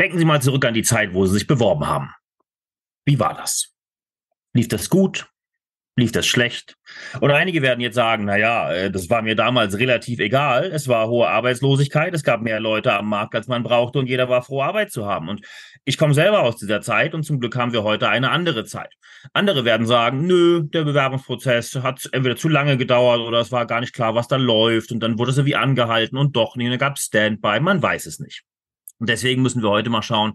Denken Sie mal zurück an die Zeit, wo Sie sich beworben haben. Wie war das? Lief das gut? Lief das schlecht? Und einige werden jetzt sagen, naja, äh, das war mir damals relativ egal. Es war hohe Arbeitslosigkeit, es gab mehr Leute am Markt, als man brauchte und jeder war froh, Arbeit zu haben. Und ich komme selber aus dieser Zeit und zum Glück haben wir heute eine andere Zeit. Andere werden sagen, nö, der Bewerbungsprozess hat entweder zu lange gedauert oder es war gar nicht klar, was da läuft und dann wurde es irgendwie angehalten und doch nicht und dann gab Standby, man weiß es nicht. Und deswegen müssen wir heute mal schauen,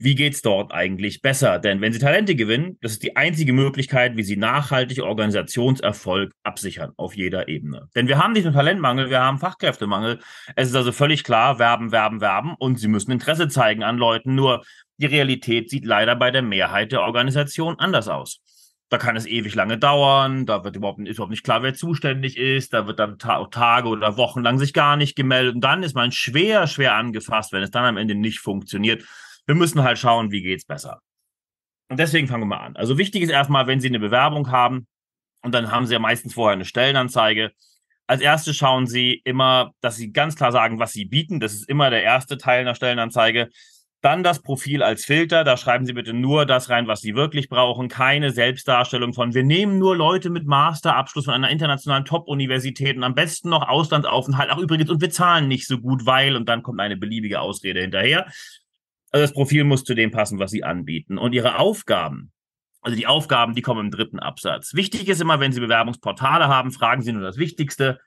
wie geht's dort eigentlich besser? Denn wenn sie Talente gewinnen, das ist die einzige Möglichkeit, wie sie nachhaltig Organisationserfolg absichern auf jeder Ebene. Denn wir haben nicht nur Talentmangel, wir haben Fachkräftemangel. Es ist also völlig klar, werben, werben, werben und sie müssen Interesse zeigen an Leuten. Nur die Realität sieht leider bei der Mehrheit der Organisation anders aus da kann es ewig lange dauern, da wird überhaupt, ist überhaupt nicht klar, wer zuständig ist, da wird dann ta Tage oder Wochen lang sich gar nicht gemeldet und dann ist man schwer, schwer angefasst, wenn es dann am Ende nicht funktioniert. Wir müssen halt schauen, wie geht es besser. Und deswegen fangen wir mal an. Also wichtig ist erstmal, wenn Sie eine Bewerbung haben und dann haben Sie ja meistens vorher eine Stellenanzeige. Als erstes schauen Sie immer, dass Sie ganz klar sagen, was Sie bieten. Das ist immer der erste Teil einer Stellenanzeige dann das Profil als Filter. Da schreiben Sie bitte nur das rein, was Sie wirklich brauchen. Keine Selbstdarstellung von, wir nehmen nur Leute mit Masterabschluss von einer internationalen Top-Universität und am besten noch Auslandsaufenthalt. Ach, übrigens, und wir zahlen nicht so gut, weil, und dann kommt eine beliebige Ausrede hinterher. Also das Profil muss zu dem passen, was Sie anbieten. Und Ihre Aufgaben. Also die Aufgaben, die kommen im dritten Absatz. Wichtig ist immer, wenn Sie Bewerbungsportale haben, fragen Sie nur das Wichtigste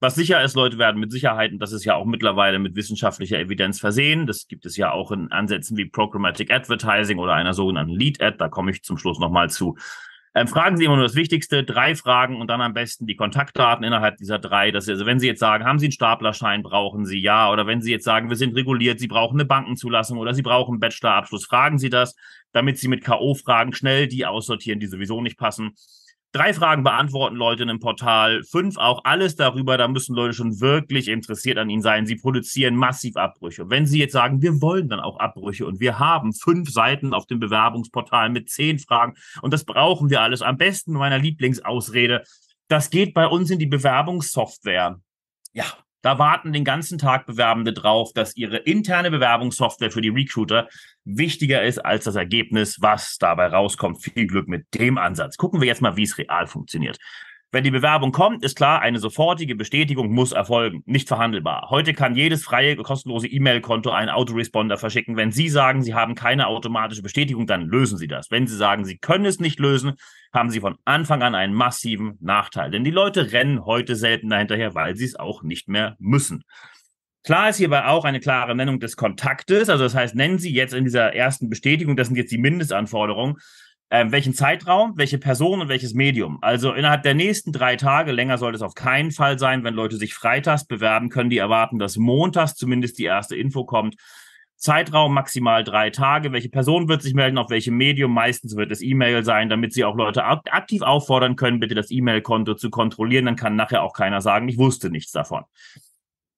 was sicher ist, Leute werden mit Sicherheit, und das ist ja auch mittlerweile mit wissenschaftlicher Evidenz versehen, das gibt es ja auch in Ansätzen wie Programmatic Advertising oder einer sogenannten Lead-Ad, da komme ich zum Schluss nochmal zu. Ähm, fragen Sie immer nur das Wichtigste, drei Fragen und dann am besten die Kontaktdaten innerhalb dieser drei. Dass Sie, also wenn Sie jetzt sagen, haben Sie einen Staplerschein, brauchen Sie ja, oder wenn Sie jetzt sagen, wir sind reguliert, Sie brauchen eine Bankenzulassung oder Sie brauchen einen Bachelorabschluss, fragen Sie das, damit Sie mit K.O.-Fragen schnell die aussortieren, die sowieso nicht passen drei Fragen beantworten Leute in einem Portal, fünf auch, alles darüber, da müssen Leute schon wirklich interessiert an ihnen sein. Sie produzieren massiv Abbrüche. Wenn sie jetzt sagen, wir wollen dann auch Abbrüche und wir haben fünf Seiten auf dem Bewerbungsportal mit zehn Fragen und das brauchen wir alles, am besten meiner Lieblingsausrede, das geht bei uns in die Bewerbungssoftware. Ja, da warten den ganzen Tag Bewerbende drauf, dass ihre interne Bewerbungssoftware für die Recruiter wichtiger ist als das Ergebnis, was dabei rauskommt. Viel Glück mit dem Ansatz. Gucken wir jetzt mal, wie es real funktioniert. Wenn die Bewerbung kommt, ist klar, eine sofortige Bestätigung muss erfolgen. Nicht verhandelbar. Heute kann jedes freie, kostenlose E-Mail-Konto einen Autoresponder verschicken. Wenn Sie sagen, Sie haben keine automatische Bestätigung, dann lösen Sie das. Wenn Sie sagen, Sie können es nicht lösen, haben Sie von Anfang an einen massiven Nachteil. Denn die Leute rennen heute selten dahinterher, weil sie es auch nicht mehr müssen. Klar ist hierbei auch eine klare Nennung des Kontaktes. Also das heißt, nennen Sie jetzt in dieser ersten Bestätigung, das sind jetzt die Mindestanforderungen, ähm, welchen Zeitraum, welche Person und welches Medium. Also innerhalb der nächsten drei Tage, länger sollte es auf keinen Fall sein, wenn Leute sich freitags bewerben, können die erwarten, dass montags zumindest die erste Info kommt. Zeitraum maximal drei Tage. Welche Person wird sich melden, auf welchem Medium? Meistens wird es E-Mail sein, damit sie auch Leute aktiv auffordern können, bitte das E-Mail-Konto zu kontrollieren. Dann kann nachher auch keiner sagen, ich wusste nichts davon.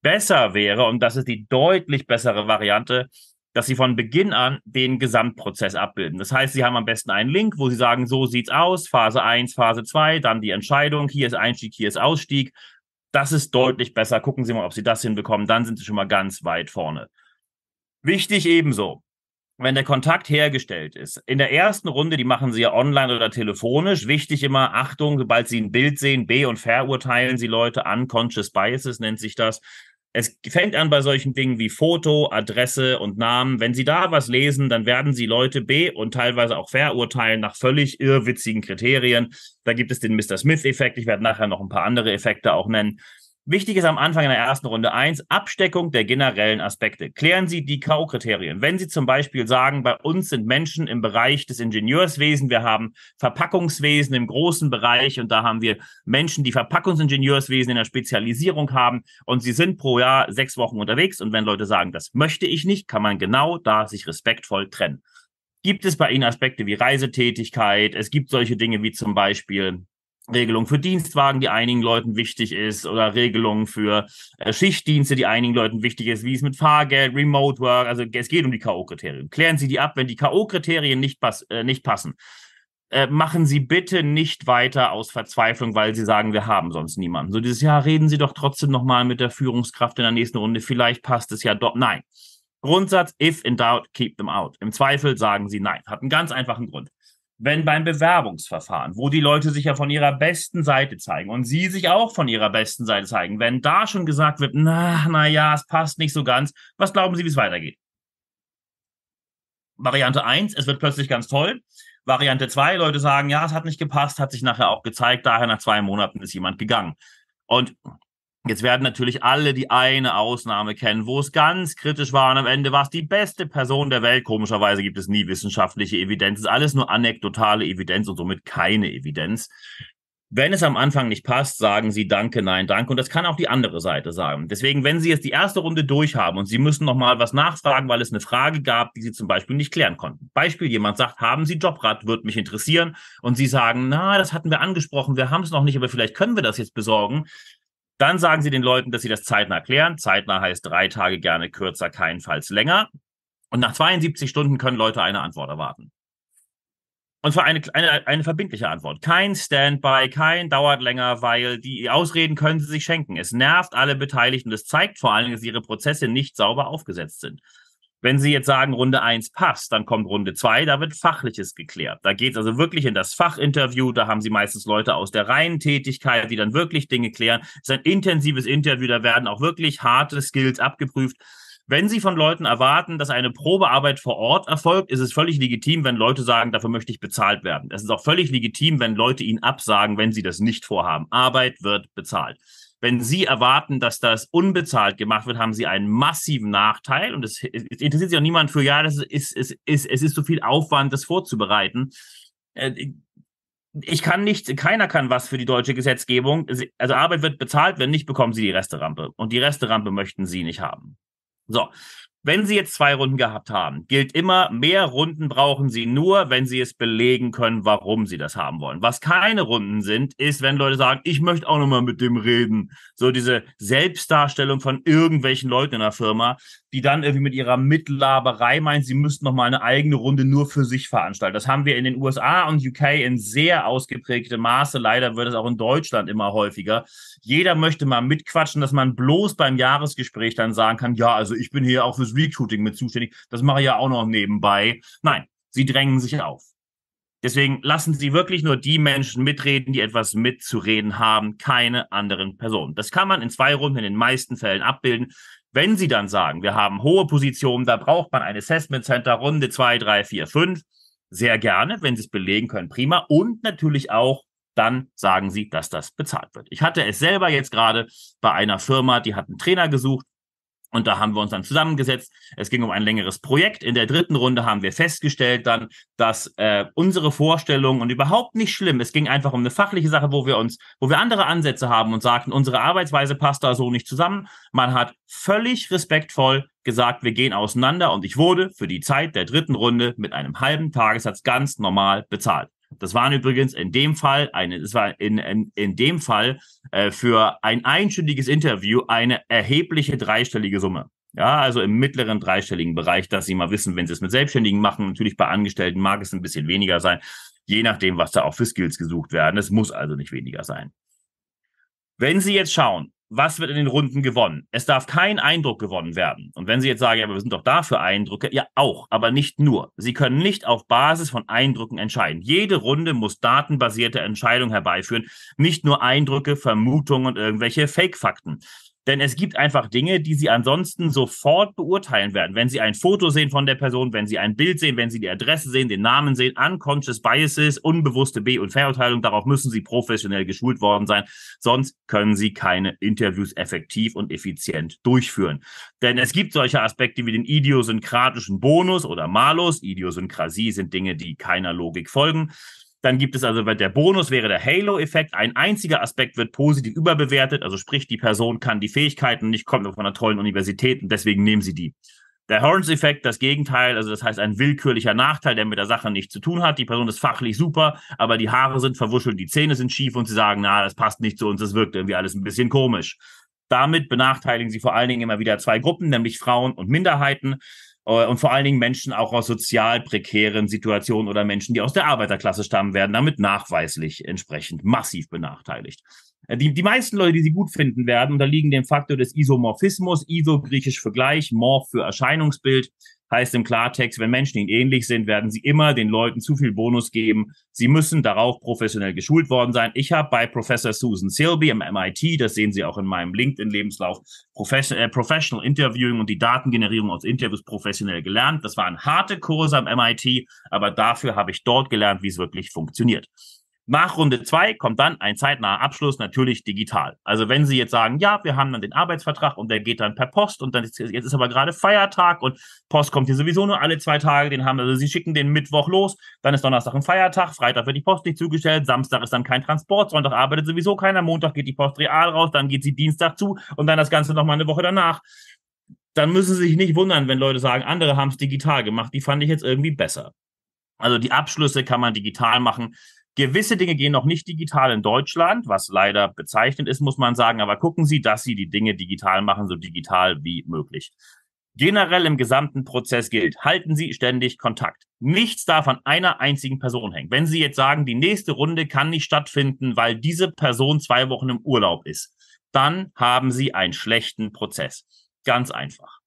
Besser wäre, und das ist die deutlich bessere Variante, dass sie von Beginn an den Gesamtprozess abbilden. Das heißt, sie haben am besten einen Link, wo sie sagen, so sieht's aus, Phase 1, Phase 2, dann die Entscheidung, hier ist Einstieg, hier ist Ausstieg. Das ist deutlich besser. Gucken Sie mal, ob Sie das hinbekommen, dann sind Sie schon mal ganz weit vorne. Wichtig ebenso, wenn der Kontakt hergestellt ist. In der ersten Runde, die machen Sie ja online oder telefonisch. Wichtig immer, Achtung, sobald Sie ein Bild sehen, B und verurteilen Sie Leute, unconscious biases nennt sich das es fängt an bei solchen Dingen wie Foto, Adresse und Namen. Wenn Sie da was lesen, dann werden Sie Leute be- und teilweise auch verurteilen nach völlig irrwitzigen Kriterien. Da gibt es den Mr. Smith-Effekt. Ich werde nachher noch ein paar andere Effekte auch nennen. Wichtig ist am Anfang in der ersten Runde eins Absteckung der generellen Aspekte. Klären Sie die K.O.-Kriterien. Wenn Sie zum Beispiel sagen, bei uns sind Menschen im Bereich des Ingenieurswesen, wir haben Verpackungswesen im großen Bereich und da haben wir Menschen, die Verpackungsingenieurswesen in der Spezialisierung haben und sie sind pro Jahr sechs Wochen unterwegs und wenn Leute sagen, das möchte ich nicht, kann man genau da sich respektvoll trennen. Gibt es bei Ihnen Aspekte wie Reisetätigkeit? Es gibt solche Dinge wie zum Beispiel Regelung für Dienstwagen, die einigen Leuten wichtig ist, oder Regelungen für äh, Schichtdienste, die einigen Leuten wichtig ist, wie es mit Fahrgeld, Remote Work, also es geht um die K.O.-Kriterien. Klären Sie die ab, wenn die K.O.-Kriterien nicht, pass äh, nicht passen. Äh, machen Sie bitte nicht weiter aus Verzweiflung, weil Sie sagen, wir haben sonst niemanden. So dieses Jahr reden Sie doch trotzdem nochmal mit der Führungskraft in der nächsten Runde, vielleicht passt es ja doch. Nein. Grundsatz, if in doubt, keep them out. Im Zweifel sagen Sie nein. Hat einen ganz einfachen Grund wenn beim Bewerbungsverfahren, wo die Leute sich ja von ihrer besten Seite zeigen und sie sich auch von ihrer besten Seite zeigen, wenn da schon gesagt wird, na, na ja, es passt nicht so ganz, was glauben Sie, wie es weitergeht? Variante 1, es wird plötzlich ganz toll. Variante 2, Leute sagen, ja, es hat nicht gepasst, hat sich nachher auch gezeigt, daher nach zwei Monaten ist jemand gegangen. Und Jetzt werden natürlich alle die eine Ausnahme kennen, wo es ganz kritisch war und am Ende war es die beste Person der Welt. Komischerweise gibt es nie wissenschaftliche Evidenz. Es ist alles nur anekdotale Evidenz und somit keine Evidenz. Wenn es am Anfang nicht passt, sagen Sie Danke, nein, danke. Und das kann auch die andere Seite sagen. Deswegen, wenn Sie jetzt die erste Runde durchhaben und Sie müssen nochmal was nachfragen, weil es eine Frage gab, die Sie zum Beispiel nicht klären konnten. Beispiel, jemand sagt, haben Sie Jobrat, würde mich interessieren. Und Sie sagen, na, das hatten wir angesprochen, wir haben es noch nicht, aber vielleicht können wir das jetzt besorgen dann sagen sie den Leuten, dass sie das zeitnah klären. Zeitnah heißt drei Tage gerne kürzer, keinenfalls länger. Und nach 72 Stunden können Leute eine Antwort erwarten. Und zwar eine, eine, eine verbindliche Antwort. Kein Standby, kein dauert länger, weil die Ausreden können sie sich schenken. Es nervt alle Beteiligten. Es zeigt vor allem, dass ihre Prozesse nicht sauber aufgesetzt sind. Wenn Sie jetzt sagen, Runde eins passt, dann kommt Runde zwei, da wird Fachliches geklärt. Da geht es also wirklich in das Fachinterview, da haben Sie meistens Leute aus der reinen Tätigkeit, die dann wirklich Dinge klären. Es ist ein intensives Interview, da werden auch wirklich harte Skills abgeprüft. Wenn Sie von Leuten erwarten, dass eine Probearbeit vor Ort erfolgt, ist es völlig legitim, wenn Leute sagen, dafür möchte ich bezahlt werden. Es ist auch völlig legitim, wenn Leute Ihnen absagen, wenn Sie das nicht vorhaben. Arbeit wird bezahlt. Wenn Sie erwarten, dass das unbezahlt gemacht wird, haben Sie einen massiven Nachteil und es, interessiert sich auch niemand für, ja, das ist, es ist, es ist so viel Aufwand, das vorzubereiten. Äh, ich kann nicht, keiner kann was für die deutsche Gesetzgebung. Also Arbeit wird bezahlt, wenn nicht, bekommen Sie die Resterampe. Und die Resterampe möchten Sie nicht haben. So, wenn Sie jetzt zwei Runden gehabt haben, gilt immer, mehr Runden brauchen Sie nur, wenn Sie es belegen können, warum Sie das haben wollen. Was keine Runden sind, ist, wenn Leute sagen, ich möchte auch nochmal mit dem reden. So diese Selbstdarstellung von irgendwelchen Leuten in der Firma, die dann irgendwie mit ihrer Mitlaberei meinen, sie müssten nochmal eine eigene Runde nur für sich veranstalten. Das haben wir in den USA und UK in sehr ausgeprägtem Maße. Leider wird es auch in Deutschland immer häufiger. Jeder möchte mal mitquatschen, dass man bloß beim Jahresgespräch dann sagen kann, ja, also ich bin hier auch für fürs Reshooting mit zuständig. Das mache ich ja auch noch nebenbei. Nein, sie drängen sich auf. Deswegen lassen Sie wirklich nur die Menschen mitreden, die etwas mitzureden haben, keine anderen Personen. Das kann man in zwei Runden in den meisten Fällen abbilden. Wenn Sie dann sagen, wir haben hohe Positionen, da braucht man ein Assessment Center, Runde 2, 3, 4, 5, sehr gerne, wenn Sie es belegen können, prima. Und natürlich auch, dann sagen Sie, dass das bezahlt wird. Ich hatte es selber jetzt gerade bei einer Firma, die hat einen Trainer gesucht und da haben wir uns dann zusammengesetzt. Es ging um ein längeres Projekt. In der dritten Runde haben wir festgestellt dann, dass äh, unsere Vorstellungen und überhaupt nicht schlimm. Es ging einfach um eine fachliche Sache, wo wir uns, wo wir andere Ansätze haben und sagten, unsere Arbeitsweise passt da so nicht zusammen. Man hat völlig respektvoll gesagt, wir gehen auseinander und ich wurde für die Zeit der dritten Runde mit einem halben Tagessatz ganz normal bezahlt. Das waren übrigens in dem Fall eine, es war in, in, in dem Fall äh, für ein einstündiges Interview eine erhebliche dreistellige Summe. Ja, also im mittleren dreistelligen Bereich, dass Sie mal wissen, wenn Sie es mit Selbstständigen machen, natürlich bei Angestellten mag es ein bisschen weniger sein, je nachdem, was da auch für Skills gesucht werden. Es muss also nicht weniger sein. Wenn Sie jetzt schauen, was wird in den Runden gewonnen? Es darf kein Eindruck gewonnen werden. Und wenn Sie jetzt sagen, ja, aber wir sind doch dafür Eindrücke, ja auch, aber nicht nur. Sie können nicht auf Basis von Eindrücken entscheiden. Jede Runde muss datenbasierte Entscheidungen herbeiführen, nicht nur Eindrücke, Vermutungen und irgendwelche Fake-Fakten. Denn es gibt einfach Dinge, die Sie ansonsten sofort beurteilen werden. Wenn Sie ein Foto sehen von der Person, wenn Sie ein Bild sehen, wenn Sie die Adresse sehen, den Namen sehen, unconscious biases, unbewusste B- und Verurteilung, darauf müssen Sie professionell geschult worden sein. Sonst können Sie keine Interviews effektiv und effizient durchführen. Denn es gibt solche Aspekte wie den idiosynkratischen Bonus oder Malus. Idiosynkrasie sind Dinge, die keiner Logik folgen. Dann gibt es also, der Bonus wäre der Halo-Effekt. Ein einziger Aspekt wird positiv überbewertet, also sprich, die Person kann die Fähigkeiten nicht, kommt von einer tollen Universität und deswegen nehmen sie die. Der Horns-Effekt, das Gegenteil, also das heißt ein willkürlicher Nachteil, der mit der Sache nichts zu tun hat. Die Person ist fachlich super, aber die Haare sind verwuschelt, die Zähne sind schief und sie sagen, na, das passt nicht zu uns, das wirkt irgendwie alles ein bisschen komisch. Damit benachteiligen sie vor allen Dingen immer wieder zwei Gruppen, nämlich Frauen und Minderheiten. Äh, und vor allen Dingen Menschen auch aus sozial prekären Situationen oder Menschen, die aus der Arbeiterklasse stammen, werden damit nachweislich entsprechend massiv benachteiligt. Äh, die, die meisten Leute, die sie gut finden werden, unterliegen dem Faktor des Isomorphismus, iso griechisch für gleich, morph für Erscheinungsbild. Heißt im Klartext, wenn Menschen ihnen ähnlich sind, werden sie immer den Leuten zu viel Bonus geben. Sie müssen darauf professionell geschult worden sein. Ich habe bei Professor Susan Silby am MIT, das sehen Sie auch in meinem LinkedIn-Lebenslauf, äh, Professional Interviewing und die Datengenerierung aus Interviews professionell gelernt. Das waren harte Kurse am MIT, aber dafür habe ich dort gelernt, wie es wirklich funktioniert. Nach Runde zwei kommt dann ein zeitnaher Abschluss, natürlich digital. Also wenn Sie jetzt sagen, ja, wir haben dann den Arbeitsvertrag und der geht dann per Post und dann ist, jetzt ist aber gerade Feiertag und Post kommt hier sowieso nur alle zwei Tage, den haben, also Sie schicken den Mittwoch los, dann ist Donnerstag ein Feiertag, Freitag wird die Post nicht zugestellt, Samstag ist dann kein Transport, Sonntag arbeitet sowieso keiner, Montag geht die Post real raus, dann geht sie Dienstag zu und dann das Ganze nochmal eine Woche danach. Dann müssen Sie sich nicht wundern, wenn Leute sagen, andere haben es digital gemacht, die fand ich jetzt irgendwie besser. Also die Abschlüsse kann man digital machen. Gewisse Dinge gehen noch nicht digital in Deutschland, was leider bezeichnend ist, muss man sagen. Aber gucken Sie, dass Sie die Dinge digital machen, so digital wie möglich. Generell im gesamten Prozess gilt, halten Sie ständig Kontakt. Nichts darf an einer einzigen Person hängen. Wenn Sie jetzt sagen, die nächste Runde kann nicht stattfinden, weil diese Person zwei Wochen im Urlaub ist, dann haben Sie einen schlechten Prozess. Ganz einfach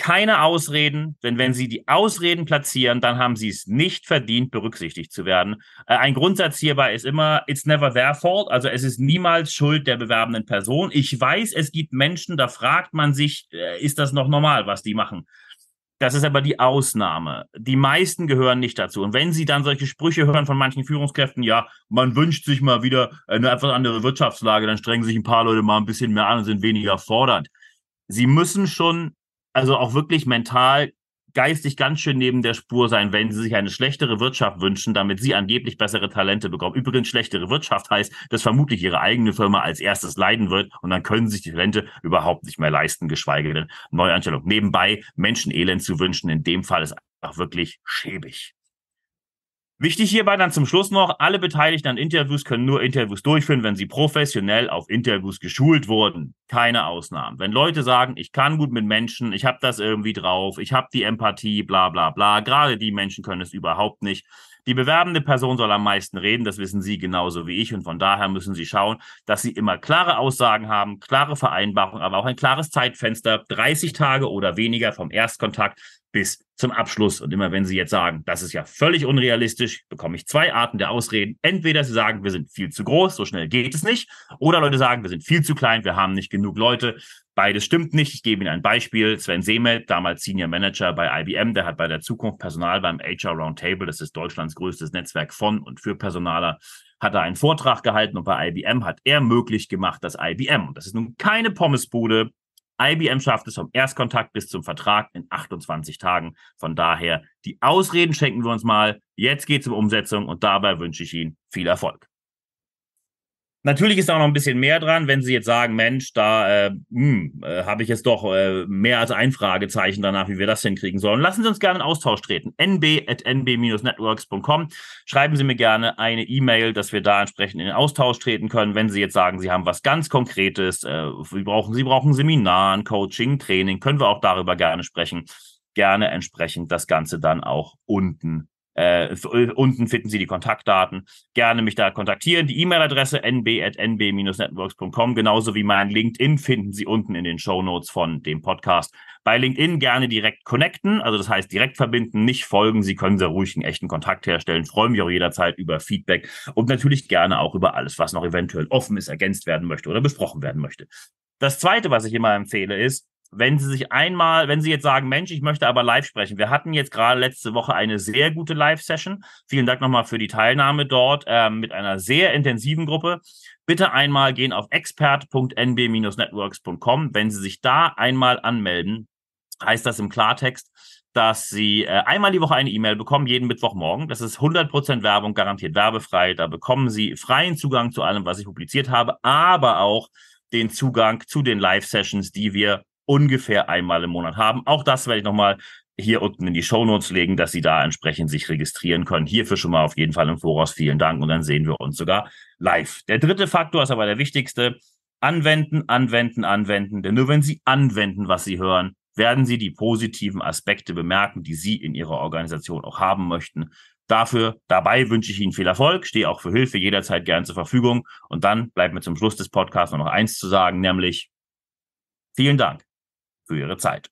keine Ausreden, denn wenn Sie die Ausreden platzieren, dann haben Sie es nicht verdient, berücksichtigt zu werden. Äh, ein Grundsatz hierbei ist immer, it's never their fault, also es ist niemals Schuld der bewerbenden Person. Ich weiß, es gibt Menschen, da fragt man sich, äh, ist das noch normal, was die machen? Das ist aber die Ausnahme. Die meisten gehören nicht dazu. Und wenn Sie dann solche Sprüche hören von manchen Führungskräften, ja, man wünscht sich mal wieder eine etwas andere Wirtschaftslage, dann strengen sich ein paar Leute mal ein bisschen mehr an und sind weniger fordernd. Sie müssen schon also auch wirklich mental geistig ganz schön neben der Spur sein, wenn sie sich eine schlechtere Wirtschaft wünschen, damit sie angeblich bessere Talente bekommen. Übrigens, schlechtere Wirtschaft heißt, dass vermutlich ihre eigene Firma als erstes leiden wird und dann können sich die Talente überhaupt nicht mehr leisten, geschweige denn Neuanstellung. Nebenbei Menschen Elend zu wünschen, in dem Fall ist einfach wirklich schäbig. Wichtig hierbei dann zum Schluss noch, alle Beteiligten an Interviews können nur Interviews durchführen, wenn sie professionell auf Interviews geschult wurden. Keine Ausnahmen. Wenn Leute sagen, ich kann gut mit Menschen, ich habe das irgendwie drauf, ich habe die Empathie, bla bla bla, gerade die Menschen können es überhaupt nicht. Die bewerbende Person soll am meisten reden, das wissen Sie genauso wie ich und von daher müssen Sie schauen, dass Sie immer klare Aussagen haben, klare Vereinbarungen, aber auch ein klares Zeitfenster, 30 Tage oder weniger vom Erstkontakt bis zum Abschluss. Und immer wenn Sie jetzt sagen, das ist ja völlig unrealistisch, bekomme ich zwei Arten der Ausreden. Entweder Sie sagen, wir sind viel zu groß, so schnell geht es nicht. Oder Leute sagen, wir sind viel zu klein, wir haben nicht genug Leute. Beides stimmt nicht. Ich gebe Ihnen ein Beispiel. Sven Semel, damals Senior Manager bei IBM, der hat bei der Zukunft Personal beim HR Roundtable, das ist Deutschlands größtes Netzwerk von und für Personaler, hat er einen Vortrag gehalten und bei IBM hat er möglich gemacht, dass IBM, und das ist nun keine Pommesbude, IBM schafft es vom Erstkontakt bis zum Vertrag in 28 Tagen. Von daher, die Ausreden schenken wir uns mal. Jetzt geht's um Umsetzung und dabei wünsche ich Ihnen viel Erfolg. Natürlich ist da auch noch ein bisschen mehr dran, wenn Sie jetzt sagen, Mensch, da äh, hm, äh, habe ich jetzt doch äh, mehr als ein Fragezeichen danach, wie wir das hinkriegen sollen. Lassen Sie uns gerne in Austausch treten. nb.nb-networks.com. Schreiben Sie mir gerne eine E-Mail, dass wir da entsprechend in den Austausch treten können. Wenn Sie jetzt sagen, Sie haben was ganz Konkretes, Sie, äh, brauchen, Sie brauchen Seminaren, Coaching, Training, können wir auch darüber gerne sprechen. Gerne entsprechend das Ganze dann auch unten äh, unten finden Sie die Kontaktdaten. Gerne mich da kontaktieren. Die E-Mail-Adresse nb.nb-networks.com, genauso wie mein LinkedIn finden Sie unten in den Show Notes von dem Podcast. Bei LinkedIn gerne direkt connecten, also das heißt direkt verbinden, nicht folgen. Sie können sehr ruhig einen echten Kontakt herstellen. Freue mich auch jederzeit über Feedback und natürlich gerne auch über alles, was noch eventuell offen ist, ergänzt werden möchte oder besprochen werden möchte. Das zweite, was ich immer empfehle, ist, wenn Sie sich einmal, wenn Sie jetzt sagen, Mensch, ich möchte aber live sprechen. Wir hatten jetzt gerade letzte Woche eine sehr gute Live-Session. Vielen Dank nochmal für die Teilnahme dort äh, mit einer sehr intensiven Gruppe. Bitte einmal gehen auf expert.nb-networks.com. Wenn Sie sich da einmal anmelden, heißt das im Klartext, dass Sie äh, einmal die Woche eine E-Mail bekommen, jeden Mittwochmorgen. Das ist 100% Werbung, garantiert werbefrei. Da bekommen Sie freien Zugang zu allem, was ich publiziert habe, aber auch den Zugang zu den Live-Sessions, die wir ungefähr einmal im Monat haben. Auch das werde ich nochmal hier unten in die Shownotes legen, dass Sie da entsprechend sich registrieren können. Hierfür schon mal auf jeden Fall im Voraus vielen Dank und dann sehen wir uns sogar live. Der dritte Faktor ist aber der wichtigste. Anwenden, anwenden, anwenden. Denn nur wenn Sie anwenden, was Sie hören, werden Sie die positiven Aspekte bemerken, die Sie in Ihrer Organisation auch haben möchten. Dafür, dabei wünsche ich Ihnen viel Erfolg, stehe auch für Hilfe jederzeit gern zur Verfügung. Und dann bleibt mir zum Schluss des Podcasts noch eins zu sagen, nämlich vielen Dank für Ihre Zeit.